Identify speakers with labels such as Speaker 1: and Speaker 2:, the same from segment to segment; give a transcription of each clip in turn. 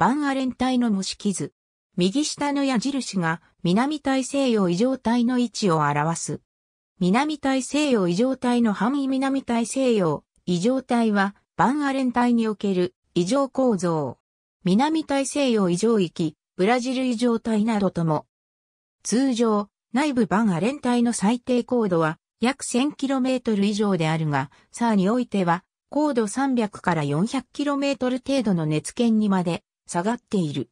Speaker 1: バンアレン帯の模式図。右下の矢印が南大西洋異常帯の位置を表す。南大西洋異常帯の範囲南大西洋異常帯はバンアレン帯における異常構造。南大西洋異常域、ブラジル異常帯などとも。通常、内部バンアレン帯の最低高度は約 1000km 以上であるが、サーにおいては高度300から 400km 程度の熱圏にまで下がっている。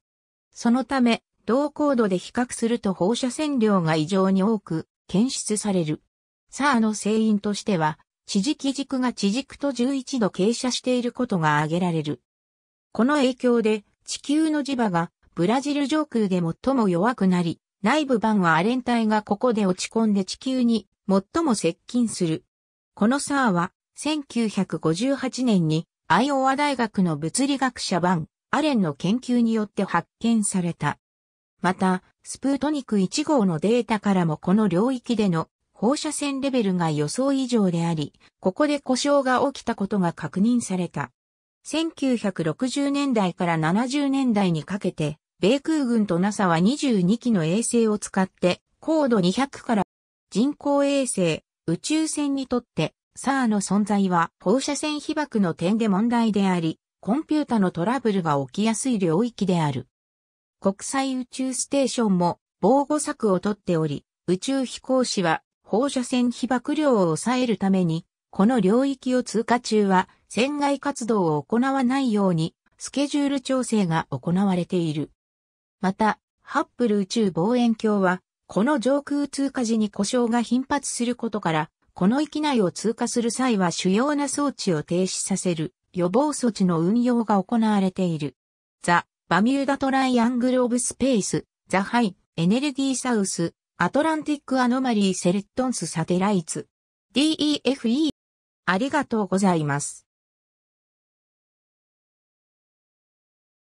Speaker 1: そのため、同高度で比較すると放射線量が異常に多く検出される。サーの成因としては、地磁気軸が地軸と11度傾斜していることが挙げられる。この影響で、地球の磁場がブラジル上空で最も弱くなり、内部版はアレン体がここで落ち込んで地球に最も接近する。このサーは1958年にアイオワ大学の物理学者版アレンの研究によって発見された。また、スプートニク1号のデータからもこの領域での放射線レベルが予想以上であり、ここで故障が起きたことが確認された。1960年代から70年代にかけて、米空軍と NASA は22機の衛星を使って、高度200から人工衛星、宇宙船にとって、SAR の存在は放射線被曝の点で問題であり、コンピュータのトラブルが起きやすい領域である。国際宇宙ステーションも防護策をとっており、宇宙飛行士は放射線被曝量を抑えるために、この領域を通過中は船外活動を行わないようにスケジュール調整が行われている。また、ハッブル宇宙望遠鏡は、この上空通過時に故障が頻発することから、この域内を通過する際は主要な装置を停止させる。予防措置の運用が行われている。ザ・バミューダトライアングル・オブ・スペース、ザ・ハイ、エネルギー・サウス、アトランティック・アノマリー・セレットンス・サテライツ。DEFE。ありがとうございます。